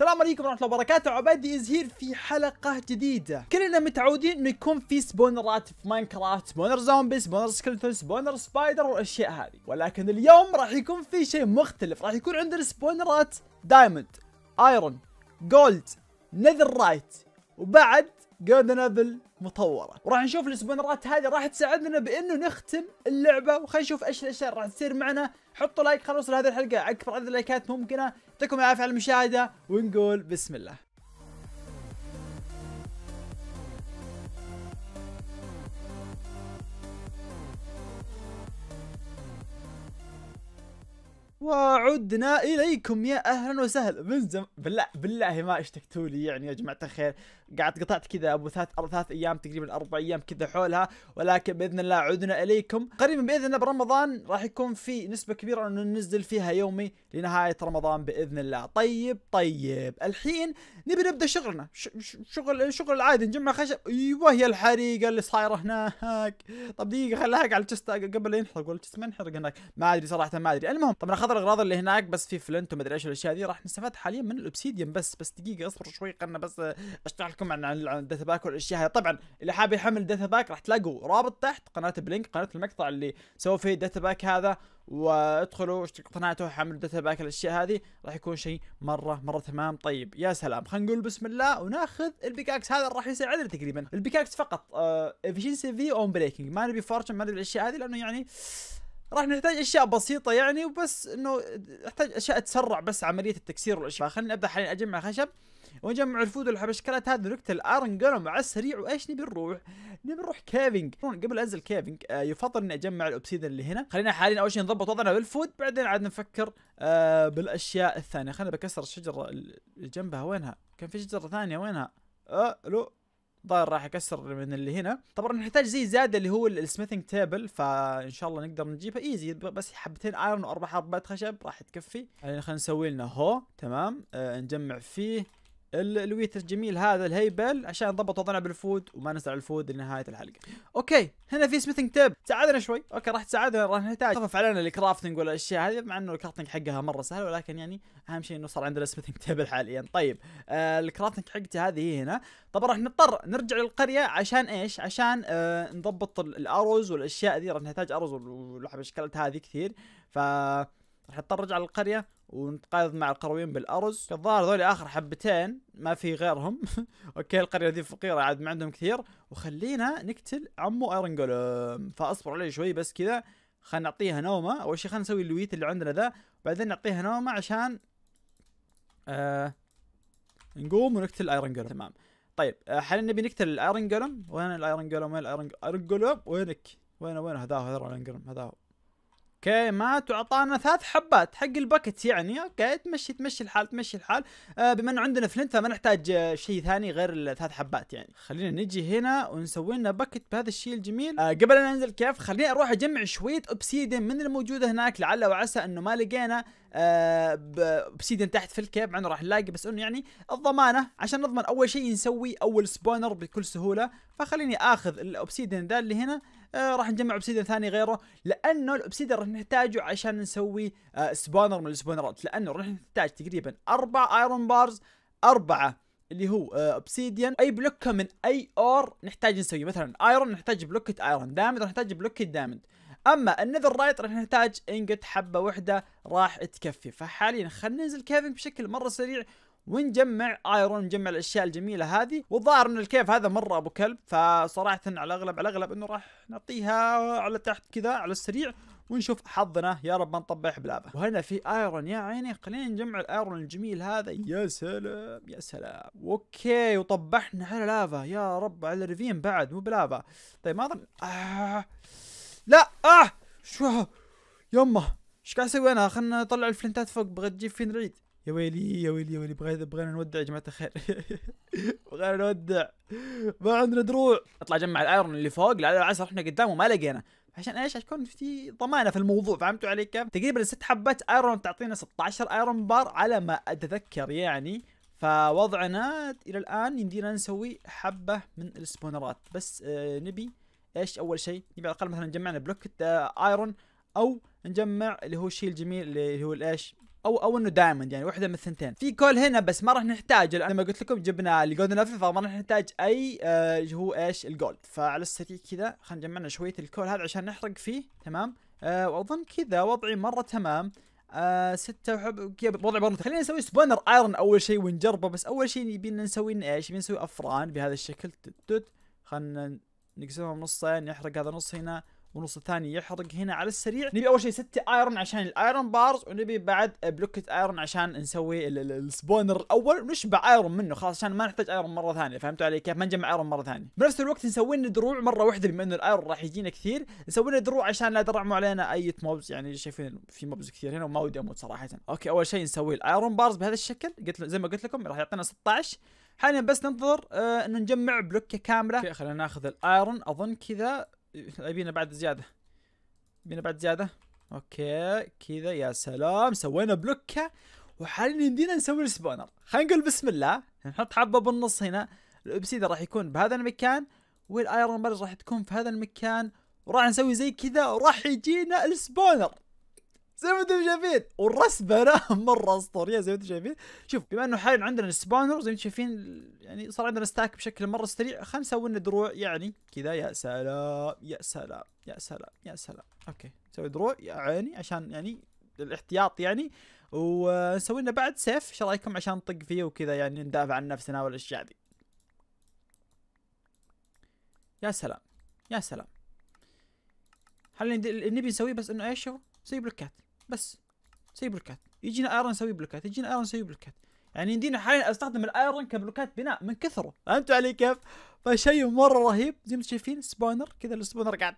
السلام عليكم ورحمة الله وبركاته عبادي ازهير في حلقة جديدة كلنا متعودين انه يكون في سبونرات في ماينكرافت سبونر زومبي سبونر سكلتون سبونر سبايدر والاشياء هذه ولكن اليوم راح يكون في شيء مختلف راح يكون عندنا سبونرات دايموند ايرون جولد نذر رايت وبعد جودن ابل مطوره وراح نشوف السبونرات هذه راح تساعدنا بانه نختم اللعبه وخلينا نشوف ايش الاشياء راح تصير معنا حطوا لايك خلص لهذه الحلقه اكبر عدد لايكات ممكنه يعطيكم العافيه على المشاهده ونقول بسم الله وعدنا اليكم يا اهلا وسهلا من زم... بالله بالله ما اشتقتوا لي يعني يا جماعه الخير قعدت قطعت كذا ابو ثلاث ثلاث ايام تقريبا اربع ايام كذا حولها ولكن باذن الله عدنا اليكم قريبا باذن الله برمضان راح يكون في نسبه كبيره انه ننزل فيها يومي لنهايه رمضان باذن الله طيب طيب الحين نبي نبدا شغلنا شغل شغل العادي نجمع خشب ايوه يا الحريقه اللي صايره هناك طب دقيقه خليها على الجست قبل لا ينحرق ولا ما ينحرق هناك ما ادري صراحه ما ادري المهم طبعا اخذ الاغراض اللي هناك بس في فلنت وما ادري ايش الاشياء ذي راح نستفاد حاليا من الاوبسيديوم بس بس دقيقه اصبر شوي قلنا بس اشتغل يحكم عن عن الداتا باك والاشياء هاي طبعا اللي حاب يحمل الداتا باك راح تلاقوا رابط تحت قناه بلينك قناه المقطع اللي سووا فيه الداتا باك هذا وادخلوا اشتركوا قناته وحملوا الداتا باك الاشياء هذه راح يكون شيء مره مره تمام طيب يا سلام خلينا نقول بسم الله وناخذ البيكاكس هذا راح يساعدنا تقريبا البيكاكس فقط افشنسي في اون بريكنج ما نبي فورتشن ما نبي الاشياء هذه لانه يعني راح نحتاج اشياء بسيطه يعني وبس انه نحتاج اشياء تسرع بس عمليه التكسير والاشياء خلينا ابدا حاليا اجمع خشب ونجمع الفود والحبشكلات هذه نكت الارن قلم على السريع وايش نبي نروح؟ نبي نروح كيفنج قبل انزل كيفنج آه يفضل اني اجمع الاوبسيدن اللي هنا خلينا حاليا اول شيء نضبط وضعنا بالفود بعدين عاد نفكر آه بالاشياء الثانيه خلينا بكسر الشجره اللي جنبها وينها؟ كان في شجره ثانيه وينها؟ الو آه، الظاهر راح يكسر من اللي هنا طبعا نحتاج زي زياده اللي هو السميثنج تيبل فان شاء الله نقدر نجيبها ايزي بس حبتين ايرون واربع حبات خشب راح تكفي يعني خلينا نسوي لنا هو تمام آه نجمع فيه الويت الجميل هذا الهيبل عشان نضبط وضعنا بالفود وما نزعل الفود لنهايه الحلقه. اوكي هنا في سميثنج تيب ساعدنا شوي، اوكي راح تساعدنا راح نحتاج خفف علينا الكرافتنج والاشياء هذه مع انه الكرافتنج حقها مره سهل ولكن يعني اهم شيء انه صار عندنا سميثنج تيب حاليا. طيب آه الكرافتنج حقتي هذه هي هنا، طبعا راح نضطر نرجع للقريه عشان ايش؟ عشان آه نضبط الارز والاشياء ذي راح نحتاج ارز والاشكالات هذه كثير ف راح اضطر ارجع للقريه ونتقايض مع القرويين بالارز الظاهر ذولي اخر حبتين ما في غيرهم اوكي القريه ذي فقيره عاد ما عندهم كثير وخلينا نقتل عمو ايرون جولم فاصبر عليه شوي بس كذا خلينا نعطيها نومه اول شيء خلينا نسوي اللويت اللي عندنا ذا بعدين نعطيها نومه عشان آه نقوم ونقتل ايرون جولم تمام طيب آه، حاليا نبي نقتل الايرون جولم وين الايرون جولم وين الايرون جولم وينك وين وين هذا هذا الايرن جولم هذا هو اوكي مات وعطانا ثلاث حبات حق الباكت يعني اوكي تمشي تمشي الحال تمشي الحال آه بما انه عندنا فلنت فما نحتاج آه، شيء ثاني غير الثلاث حبات يعني خلينا نجي هنا ونسوي لنا باكت بهذا الشيء الجميل آه قبل ان انزل كيف خليني اروح اجمع شويه اوبسيدن من الموجوده هناك لعل وعسى انه ما لقينا آه اوبسيدن تحت في الكيف مع انه راح نلاقي بس انه يعني الضمانه عشان نضمن اول شيء نسوي اول سبونر بكل سهوله فخليني اخذ الاوبسيدن ذا اللي هنا آه، راح نجمع اوبسيديان ثاني غيره لانه الاوبسيديان راح نحتاجه عشان نسوي سبونر آه، من السبونرات لانه راح نحتاج تقريبا اربع ايرون بارز اربعه اللي هو اوبسيديان آه، اي بلوكه من اي اور نحتاج نسوي مثلا ايرون نحتاج بلوكه ايرون دايموند راح نحتاج بلوكه دايموند اما النذر رايت راح نحتاج انجت حبه واحده راح تكفي فحاليا خلينا ننزل كيفن بشكل مره سريع ونجمع ايرون نجمع الاشياء الجميله هذه والظاهر ان الكيف هذا مره ابو كلب فصراحه على الاغلب على الاغلب انه راح نعطيها على تحت كذا على السريع ونشوف حظنا يا رب ما نطبح بلافا وهنا في ايرون يا عيني خلينا نجمع الايرون الجميل هذا يا سلام يا سلام اوكي وطبحنا على لافا يا رب على الريفين بعد مو بلافا طيب ما اظن آه. لا اه شو يمه ايش قاعد اسوي انا خلنا نطلع الفلنتات فوق بغيت تجيب فين العيد يا ويلي يا ويلي يا ويلي بغينا بغينا نودع يا جماعه الخير بغينا نودع ما عندنا دروع اطلع جمع الايرون اللي فوق لعل العسل رحنا قدامه ما لقينا عشان ايش؟ عشان في ضمانه في الموضوع فهمتوا علي كيف؟ تقريبا ست حبات ايرون تعطينا 16 ايرون بار على ما اتذكر يعني فوضعنا الى الان يمدينا نسوي حبه من السبونرات بس آه نبي ايش اول شيء؟ نبي على الاقل مثلا نجمعنا بلوك ايرون آه، او نجمع اللي هو الشيء الجميل اللي هو الايش؟ او او انه دايموند يعني واحده من الثنتين في كول هنا بس ما راح نحتاج ما قلت لكم جبنا الجولد افل فما راح نحتاج اي آه هو ايش الجولد فعلى السريع كذا خلينا نجمعنا شويه الكول هذا عشان نحرق فيه تمام آه واظن كذا وضعي مره تمام آه ستة وحب وضع برمته خلينا نسوي سبونر ايرون اول شيء ونجربه بس اول شيء يبينا نسوي ايش؟ يبينا نسوي افران بهذا الشكل خلينا نقسمها نصين نحرق هذا نص هنا ونص الثاني يحرق هنا على السريع نبي اول شيء ستة ايرون عشان الايرون بارز ونبي بعد بلوكة ايرون عشان نسوي السبونر الاول ونشبع ايرون منه خلاص عشان ما نحتاج ايرون مره ثانيه فهمتوا علي كيف ما نجمع ايرون مره ثانيه بنفس الوقت نسوي لنا دروع مره واحده بما انه الايرون راح يجينا كثير نسوي لنا دروع عشان لا درعموا علينا اي موبز يعني شايفين في موبز كثير هنا وما ودي اموت صراحه اوكي اول شيء نسوي الايرون بارز بهذا الشكل قلت زي ما قلت لكم راح يعطينا 16 حاليا بس ننتظر آه انه نجمع بلوكه كامله خلينا ناخذ الايرون اظن كذا يبينا إيه، بعد زيادة يبينا بعد زيادة اوكي كذا يا سلام سوينا بلوكة وحاليا يمدينا نسوي السبونر خلينا نقول بسم الله نحط حبة بالنص هنا الاوبسيدا راح يكون بهذا المكان والايرون بارز راح تكون في هذا المكان وراح نسوي زي كذا وراح يجينا السبونر زي ما انتم شايفين انا مره اسطوريه زي ما انتم شايفين شوف بما انه حاليا عندنا السباونر زي يعني ما انتم شايفين يعني صار عندنا ستاك بشكل مره سريع خلينا نسوي لنا دروع يعني كذا يا سلام يا سلام يا سلام يا سلام اوكي نسوي دروع يعني عشان يعني الاحتياط يعني ونسوي لنا بعد سيف ايش رايكم عشان نطق فيه وكذا يعني ندافع عن نفسنا والاشياء ذي يا سلام يا سلام هل نبي نسويه بس انه ايش هو؟ نسوي بلوكات بس سوي بلوكات يجينا ايرون نسوي بلوكات يجينا ايرون نسوي بلوكات يعني يمديني حاليا استخدم الايرون كبلوكات بناء من كثره فهمت علي كيف؟ فشيء مره رهيب زي ما شايفين سبونر كذا السبونر قاعد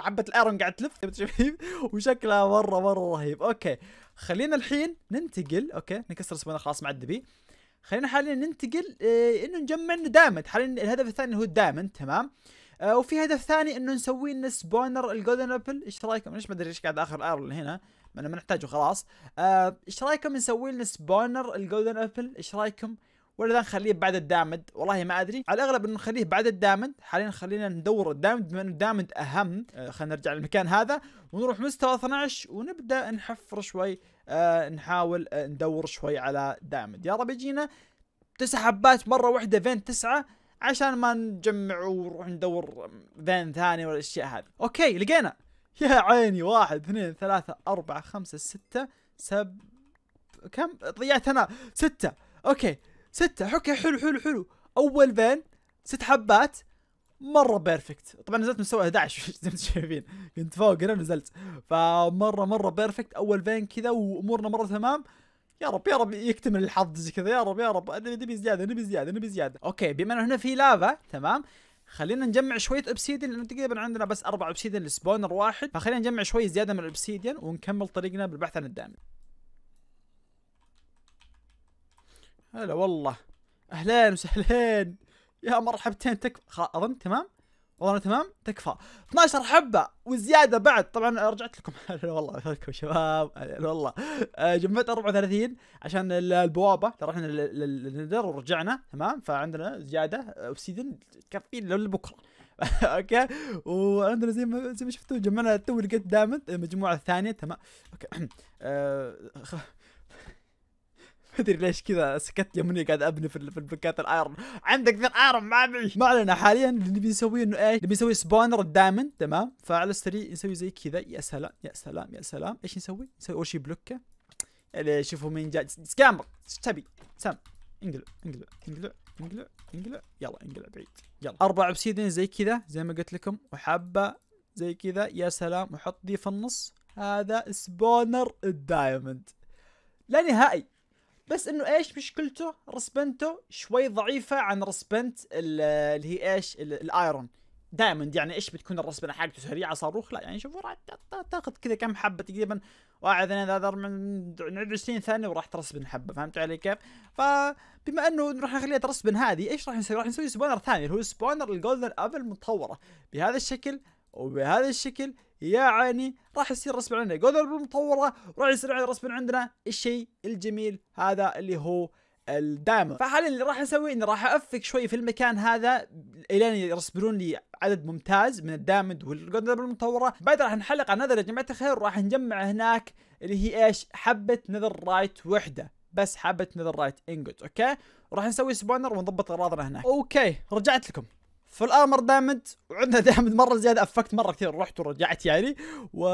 حبه الايرون قاعد تلف زي ما شايفين وشكلها مره مره رهيب اوكي خلينا الحين ننتقل اوكي نكسر السبونر خلاص معدبي خلينا حاليا ننتقل إيه انه نجمع لنا دايموند حاليا الهدف الثاني هو الدايموند تمام آه وفي هدف ثاني انه نسوي لنا سبونر الجولدن ابل ايش رايكم؟ ليش ما ادري ايش قاعد اخر ايرون هنا ما نحتاجه خلاص آه، ايش آه رايكم نسوي لنا سبونر الجولدن ابل ايش رايكم ولا ذا نخليه بعد الدامد والله ما ادري على الاغلب انه نخليه بعد الدامد حاليا خلينا ندور الدامد بما انه الدامد اهم آه خلينا نرجع للمكان هذا ونروح مستوى 12 ونبدا نحفر شوي آه نحاول آه ندور شوي على دامد يا رب يجينا تسع حبات مره واحده فين تسعه عشان ما نجمع ونروح ندور فين ثاني والاشياء هذه اوكي لقينا يا عيني واحد اثنين ثلاثة أربعة خمسة ستة سب كم ضيعت أنا ستة أوكي ستة اوكي حلو حلو حلو أول بين ست حبات مرة بيرفكت طبعا نزلت مستوى 11 زي ما انتم شايفين كنت فوق هنا نزلت فمرة مرة بيرفكت أول بين كذا وأمورنا مرة تمام يا رب يا رب يكتمل الحظ زي كذا يا رب يا رب نبي زياده نبي زياده نبي زياده اوكي بما انه هنا في لافا تمام خلينا نجمع شويه اوبسيديان لانه تقريبا عندنا بس اربع اوبسيديان لسبونر واحد فخلينا نجمع شويه زياده من الاوبسيديان ونكمل طريقنا بالبحث عن الدامج هلا والله اهلين وسهلين يا مرحبتين تكفى اظن تمام والله تمام تكفى 12 حبه وزياده بعد طبعا رجعت لكم والله اخذكم شباب والله آه، جمعت 34 عشان البوابه ترى احنا للندر ورجعنا تمام فعندنا زياده آه، اوبسيدن كافيين لبكره اوكي وعندنا زي ما زي ما شفتوا جمعنا تو لقيت دايموند المجموعه الثانيه تمام اوكي آه، مدري ليش كذا سكت يا اني قاعد ابني في البلوكات الايرون عندك ذي الايرون ما ابي ما علينا حاليا اللي نبي نسويه انه ايش؟ نبي نسوي سبونر الدايموند تمام فعلى السريع نسوي زي كذا يا سلام يا سلام يا سلام ايش نسوي؟ نسوي اول شيء بلوكه شوفوا مين جاي سكامر ايش تبي؟ سام انقلع انقلع انقلع انقلع انقلع يلا انقلع بعيد يلا اربع اوبسيدين زي كذا زي ما قلت لكم وحبه زي كذا يا سلام وحط دي في النص هذا سبونر الدايموند لا نهائي بس انه ايش مشكلته رسبنته شوي ضعيفه عن رسبنت اللي هي ايش الايرون دايموند يعني ايش بتكون الرسبنه حقته سريعه صاروخ لا يعني شوف راح تاخذ كذا كم حبه تقريبا واحد اثنين ثلاثة من 20 ثانيه وراح ترسبن حبه فهمت علي كيف؟ فبما انه راح نخليها ترسبن هذه ايش راح نسوي؟ راح نسوي سبونر ثاني اللي هو سبونر الجولدن ابل متطوره بهذا الشكل وبهذا الشكل يعني راح يصير رسم عندنا جودل بالمطوره وراح يصير رسم عندنا الشيء الجميل هذا اللي هو الدايموند فحاليا اللي راح اسوي اني راح افك شوي في المكان هذا الين يرسبلون لي عدد ممتاز من الدامد والجودل المطوره بعد راح نحلق على نذر يا جماعه الخير وراح نجمع هناك اللي هي ايش حبه نذر رايت وحده بس حبه نذر رايت انجوت اوكي وراح نسوي سبونر ونضبط اغراضنا هناك اوكي رجعت لكم فالامر دامد وعندنا دامد مره زياده افكت مره كثير رحت ورجعت يعني و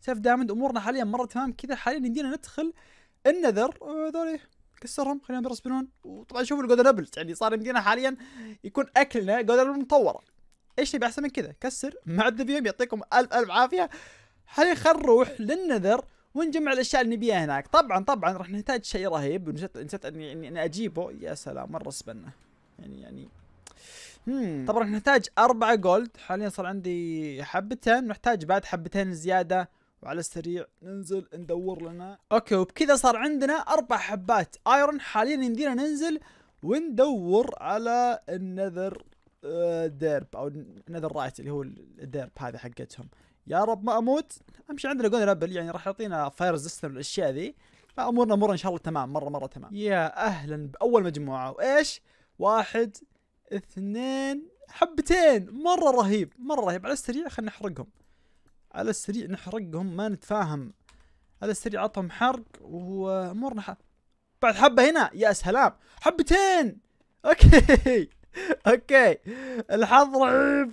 سيف دامد امورنا حاليا مره تمام كذا حاليا يمدينا ندخل النذر آه، ذولي كسرهم خلينا نضرب وطبعا شوفوا الجودربلز يعني صار يمدينا حاليا يكون اكلنا جودربل مطوره ايش تبي احسن من كذا كسر مع الدبيوم يعطيكم الف الف عافيه حاليا خل نروح للنذر ونجمع الاشياء اللي نبيها هناك طبعا طبعا راح نحتاج شيء رهيب نسيت اني اني اجيبه يا سلام مره سبنا يعني يعني طبعا نحتاج أربعة جولد حاليا صار عندي حبتين نحتاج بعد حبتين زيادة وعلى السريع ننزل ندور لنا اوكي وبكذا صار عندنا اربع حبات ايرون حاليا يمدينا ننزل وندور على النذر آه، ديرب او النذر رايت اللي هو الديرب هذه حقتهم يا رب ما اموت امشي عندنا جون ابل يعني راح يعطينا فاير ريزستنت والاشياء ذي فامورنا امورنا ان شاء الله تمام مره مره تمام يا اهلا باول مجموعه وايش؟ واحد اثنين حبتين مرة رهيب مرة رهيب على السريع خلينا نحرقهم على السريع نحرقهم ما نتفاهم على السريع عطهم حرق وامورنا ح... بعد حبة هنا يا سلام حبتين اوكي اوكي الحظ رهيب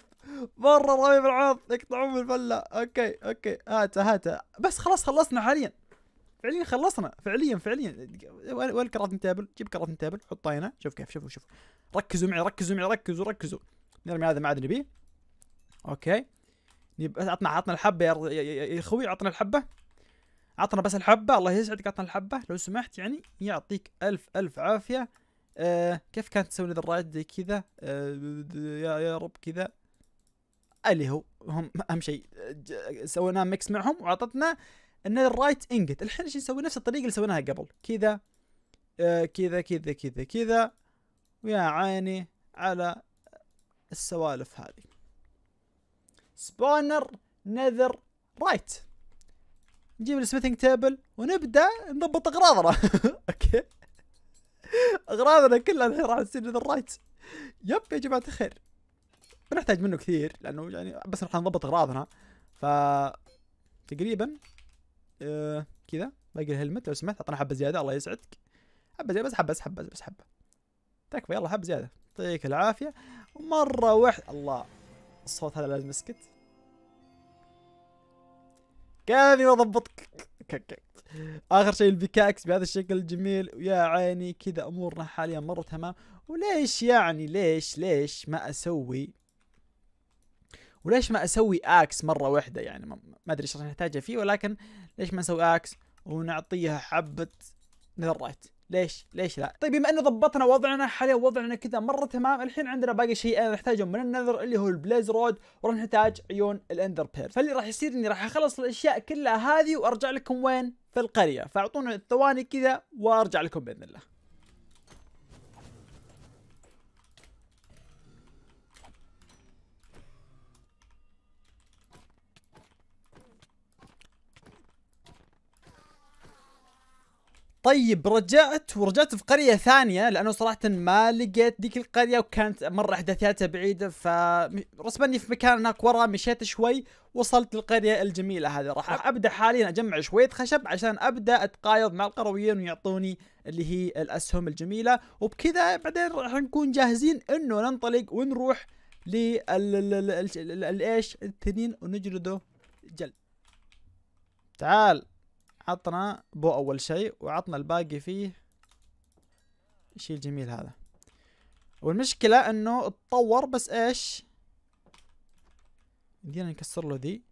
مرة رهيب الحظ يقطعون بالفلة اوكي اوكي هاته هاته بس خلاص خلصنا حاليا فعليا خلصنا فعليا فعليا وين كرات تابل جيب كرات تابل حطها هنا شوف كيف شوفوا شوفوا ركزوا معي ركزوا معي ركزوا ركزوا نرمي هذا ما عاد نبيه اوكي عطنا عطنا الحبه يا اخوي عطنا الحبه عطنا بس الحبه الله يسعدك عطنا الحبه لو سمحت يعني يعطيك الف الف عافيه آه كيف كانت تسوي ذا الرايد زي كذا آه يا يا رب كذا اللي هو هم اهم شيء سويناه ميكس معهم واعطتنا ان الرايت انجت الحين ايش نسوي نفس الطريقه اللي سويناها قبل كذا آه، كذا كذا كذا كذا ويا عيني على السوالف هذه سبونر نذر رايت نجيب السميثنج تيبل ونبدا نضبط اغراضنا اوكي اغراضنا كلها الحين راح تصير نذر رايت يب يا جماعه الخير بنحتاج منه كثير لانه يعني بس راح نضبط اغراضنا ف تقريبا آه، كذا باقي الهلمت لو سمحت اعطنا حبه زياده الله يسعدك حبه زياده بس حبه بس حبه بس حبه تكفى يلا حبه زياده يعطيك العافيه مره واحده الله الصوت هذا لازم اسكت كافي واضبطك اخر شيء البيكاكس بهذا الشكل الجميل ويا عيني كذا امورنا حاليا مره تمام وليش يعني ليش ليش ما اسوي وليش ما اسوي اكس مره واحده يعني ما ادري ايش راح نحتاجها فيه ولكن ليش ما نسوي اكس ونعطيها حبه نذرات ليش ليش لا طيب بما انه ضبطنا وضعنا حاليا وضعنا كذا مره تمام الحين عندنا باقي شيء انا نحتاجه من النذر اللي هو البليز رود وراح نحتاج عيون الاندر بير فاللي راح يصير اني راح اخلص الاشياء كلها هذه وارجع لكم وين في القريه فاعطونا الثواني كذا وارجع لكم باذن الله طيب رجعت ورجعت في قريه ثانيه لانه صراحه ما لقيت ذيك القريه وكانت مره احداثياتها بعيده ف رسبني في مكان هناك ورا مشيت شوي وصلت للقريه الجميله هذه راح ابدا حاليا اجمع شويه خشب عشان ابدا اتقايض مع القرويين ويعطوني اللي هي الاسهم الجميله وبكذا بعدين راح نكون جاهزين انه ننطلق ونروح لل ايش التنين ونجلده جلد تعال عطنا بو اول شيء وعطنا الباقي فيه الشيء الجميل هذا والمشكلة انه اتطور بس ايش يمدينا نكسر له ذي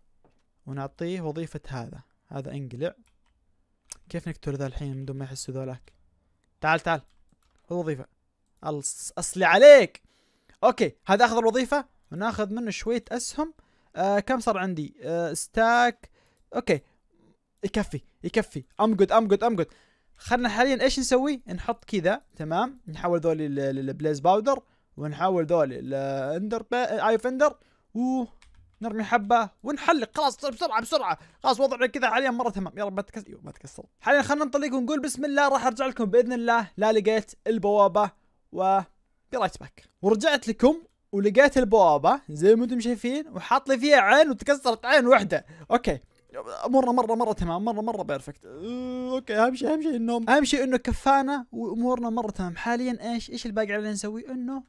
ونعطيه وظيفة هذا هذا انقلع كيف نقتل ذا الحين من دون ما يحسوا ذولاك تعال تعال خذ وظيفة اصلي عليك اوكي هذا اخذ الوظيفة وناخذ منه شوية اسهم آه كم صار عندي آه ستاك اوكي يكفي يكفي ام جود ام جود ام جود خلنا حاليا ايش نسوي نحط كذا تمام نحول ذولي للبليز باودر ونحول ذولي لاندر اي فندر ونرمي حبه ونحلق خلاص بسرعه بسرعه خلاص وضعنا كذا حاليا مره تمام يلا ما تكسر ما تكسر حاليا خلنا ننطلق ونقول بسم الله راح ارجع لكم باذن الله لا لقيت البوابه و رايت باك ورجعت لكم ولقيت البوابه زي ما انتم شايفين وحاط لي فيها عين وتكسرت عين واحده اوكي مره مره مره تمام مره مره بيرفكت اوكي اهم شيء اهم شيء النوم اهم شيء انه كفانا وامورنا مره تمام حاليا ايش ايش الباقي علينا نسوي انه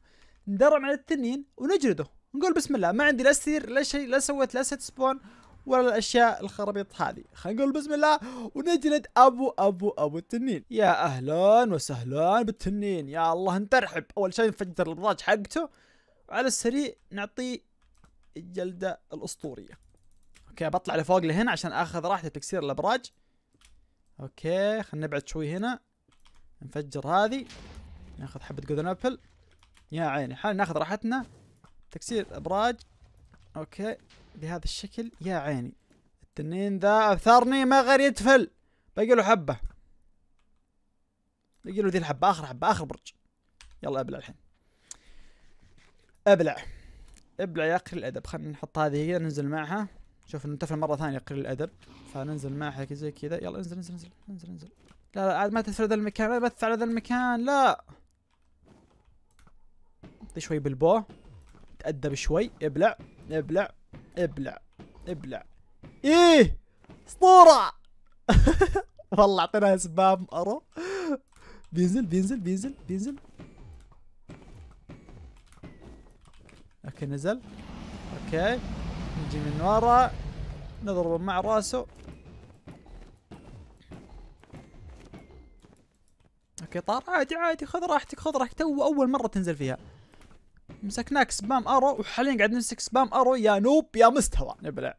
ندرم على التنين ونجلده نقول بسم الله ما عندي لا سير لا شيء لا سويت لا ست سبون ولا الاشياء الخرابيط هذه خلينا نقول بسم الله ونجلد ابو ابو ابو التنين يا اهلا وسهلا بالتنين يا الله نترحب اول شيء نفجر البراج حقته وعلى السريع نعطيه الجلده الاسطوريه اوكي بطلع لفوق لهنا عشان اخذ راحتي بتكسير الابراج اوكي خلينا نبعد شوي هنا نفجر هذه ناخذ حبة جودن ابل يا عيني حال ناخذ راحتنا تكسير ابراج اوكي بهذا الشكل يا عيني التنين ذا اثرني ما غير يتفل باقي له حبة باقي له ذي الحبة اخر حبة اخر برج يلا ابلع الحين ابلع ابلع يا اخي الادب خلينا نحط هذه هي ننزل معها شوف نتفل مره ثانيه قليل الادب فننزل معه حكي زي كذا يلا انزل انزل انزل انزل انزل لا لا عاد ما تثبت ذا المكان ما بث على ذا المكان لا دي شوي بالبو تأدب شوي ابلع ابلع ابلع ابلع ايه اسطورة والله اعطيناها سباب ارو بينزل بينزل بينزل بينزل اوكي نزل اوكي نجي من ورا نضربه مع راسه اوكي طار عادي عادي خذ راحتك خذ راحتك تو اول مره تنزل فيها مسكناك سبام ارو وحاليا قاعد نمسك سبام ارو يا نوب يا مستوى نبلع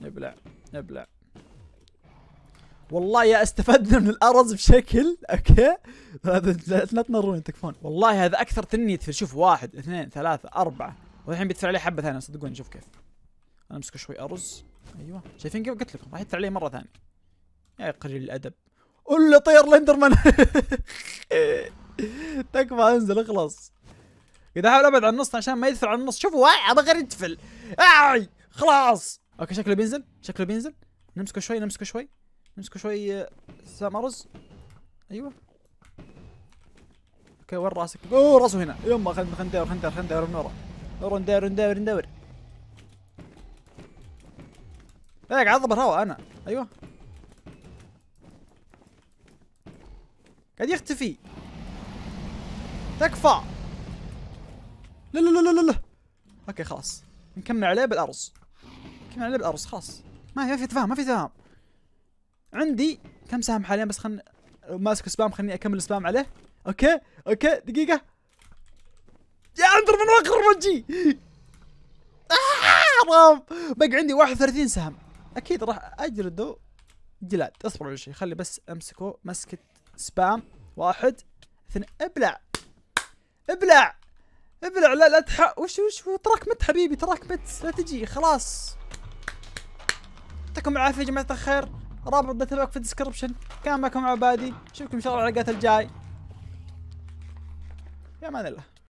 نبلع نبلع والله يا استفدنا من الارز بشكل اوكي هذا لا تمرون تكفون والله هذا اكثر تني يدفع شوف واحد اثنين ثلاثة اربعة والحين بيدفع عليه حبة ثانية صدقوني شوف كيف امسك شوي ارز ايوه شايفين كيف قلت لكم راح عليه مره ثانيه يا قليل الادب الا طير لندرمان تكفى انزل اخلص اذا حاول ابعد عن النص عشان ما يدفل عن النص شوفوا هذا ابغى يدفل اي خلاص اوكي شكله بينزل شكله بينزل نمسكه شوي نمسكه شوي نمسكه شوي آه، سام ارز ايوه اوكي وين راسك؟ اوه راسه هنا يما خلينا خلنا ندور خلينا ندور من ورا ندور ندور ندور ندور لا قاعد اضرب الهواء انا ايوه قاعد يختفي تكفى لا لا لا لا لا اوكي خلاص نكمل عليه بالارز نكمل عليه بالارز خلاص ما في ما في تفاهم ما في تفاهم عندي كم سهم حاليا بس خلني ماسك سبام خليني اكمل سبام عليه اوكي اوكي دقيقه يا اندر من وقر رجي آه بقى عندي 31 سهم اكيد راح اجرده جلاد اصبر على شيء خلي بس امسكه مسكه سبام واحد اثنين ابلع ابلع ابلع لا لا تح وش وش تراك مت حبيبي تراك مت لا تجي خلاص يعطيكم العافيه يا جماعه الخير رابط دتابك في الديسكربشن كان معكم عبادي اشوفكم ان شاء الله الحلقات الجاي يا امان الله